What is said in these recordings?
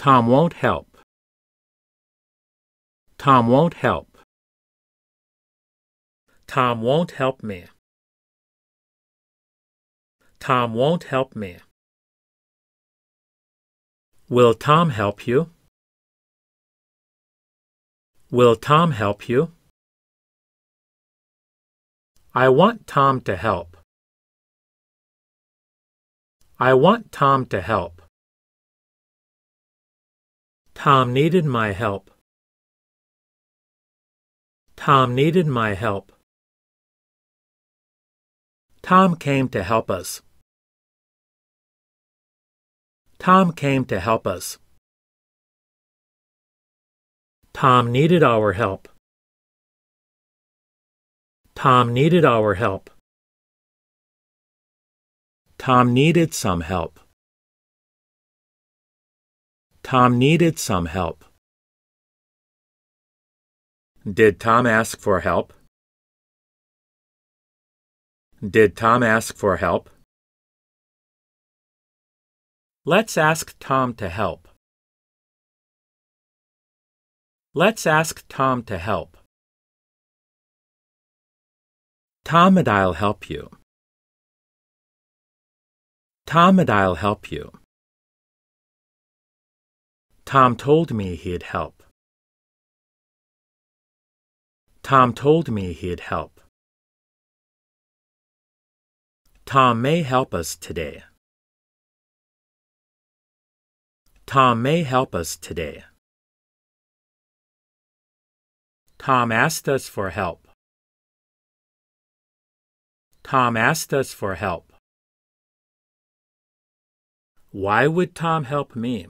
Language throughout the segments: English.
Tom won't help. Tom won't help. Tom won't help me. Tom won't help me. Will Tom help you? Will Tom help you? I want Tom to help. I want Tom to help. Tom needed my help. Tom needed my help. Tom came to help us. Tom came to help us. Tom needed our help. Tom needed our help. Tom needed some help. Tom needed some help? Did Tom ask for help? Did Tom ask for help? Let's ask Tom to help. Let's ask Tom to help. Tom and I'll help you. Tom and I'll help you. Tom told me he'd help. Tom told me he'd help. Tom may help us today. Tom may help us today. Tom asked us for help. Tom asked us for help. Why would Tom help me?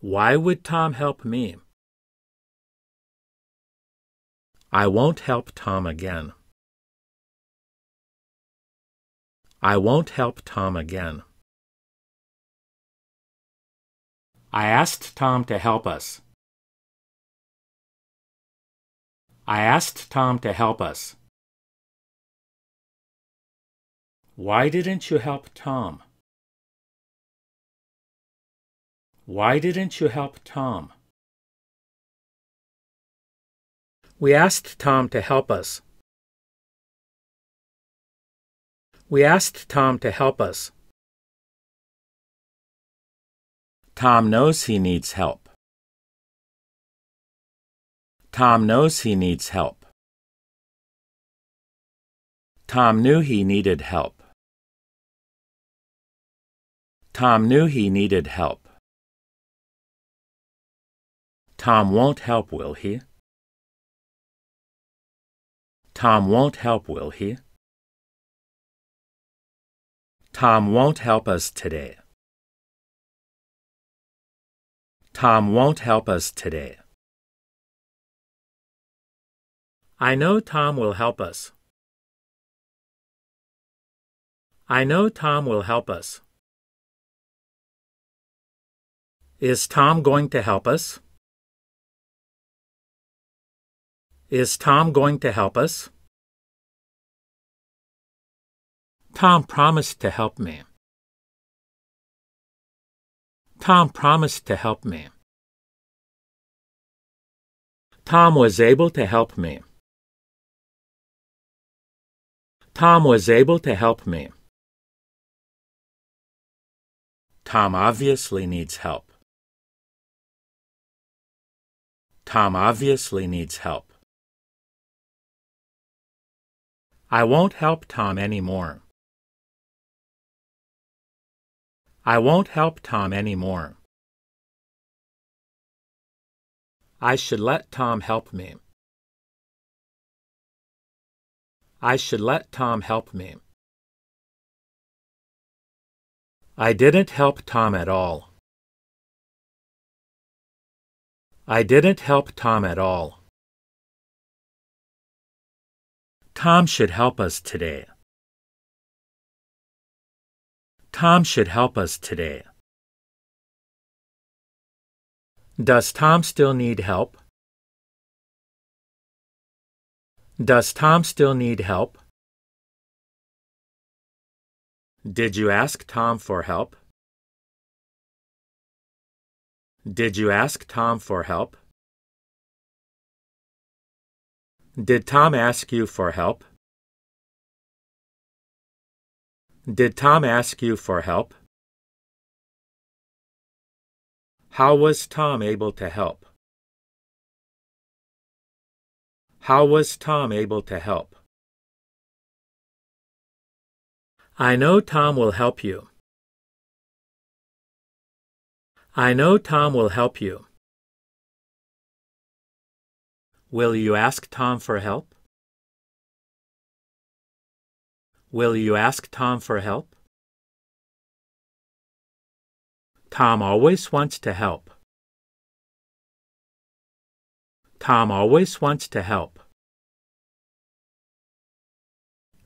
Why would Tom help me? I won't help Tom again. I won't help Tom again. I asked Tom to help us. I asked Tom to help us. Why didn't you help Tom? Why didn't you help Tom? We asked Tom to help us. We asked Tom to help us. Tom knows he needs help. Tom knows he needs help. Tom knew he needed help. Tom knew he needed help. Tom won't help, will he? Tom won't help, will he? Tom won't help us today. Tom won't help us today. I know Tom will help us. I know Tom will help us. Is Tom going to help us? Is Tom going to help us? Tom promised to help me. Tom promised to help me. Tom was able to help me. Tom was able to help me. Tom obviously needs help. Tom obviously needs help. I won't help Tom any more. I won't help Tom any more. I should let Tom help me. I should let Tom help me. I didn't help Tom at all. I didn't help Tom at all. Tom should help us today. Tom should help us today. Does Tom still need help? Does Tom still need help? Did you ask Tom for help? Did you ask Tom for help? Did Tom ask you for help? Did Tom ask you for help? How was Tom able to help? How was Tom able to help? I know Tom will help you. I know Tom will help you. Will you ask Tom for help? Will you ask Tom for help? Tom always wants to help. Tom always wants to help.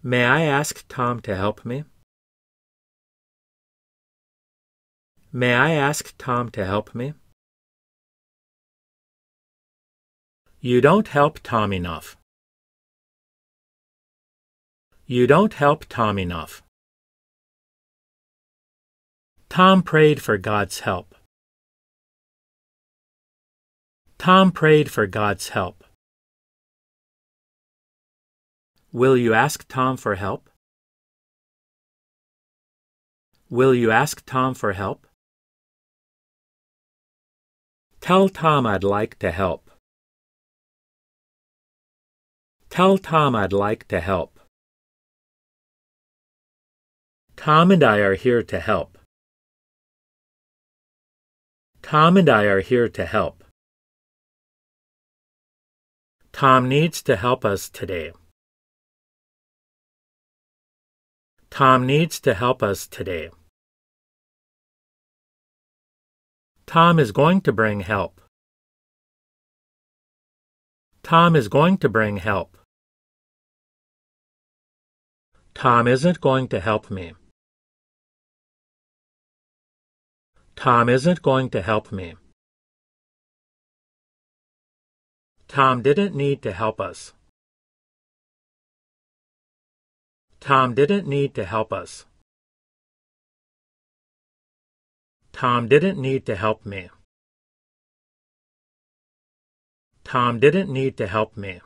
May I ask Tom to help me? May I ask Tom to help me? You don't help Tom enough. You don't help Tom enough. Tom prayed for God's help. Tom prayed for God's help. Will you ask Tom for help? Will you ask Tom for help? Tell Tom I'd like to help. Tell Tom I'd like to help. Tom and I are here to help. Tom and I are here to help. Tom needs to help us today. Tom needs to help us today. Tom is going to bring help. Tom is going to bring help. Tom isn't going to help me. Tom isn't going to help me. Tom didn't need to help us. Tom didn't need to help us. Tom didn't need to help me. Tom didn't need to help me.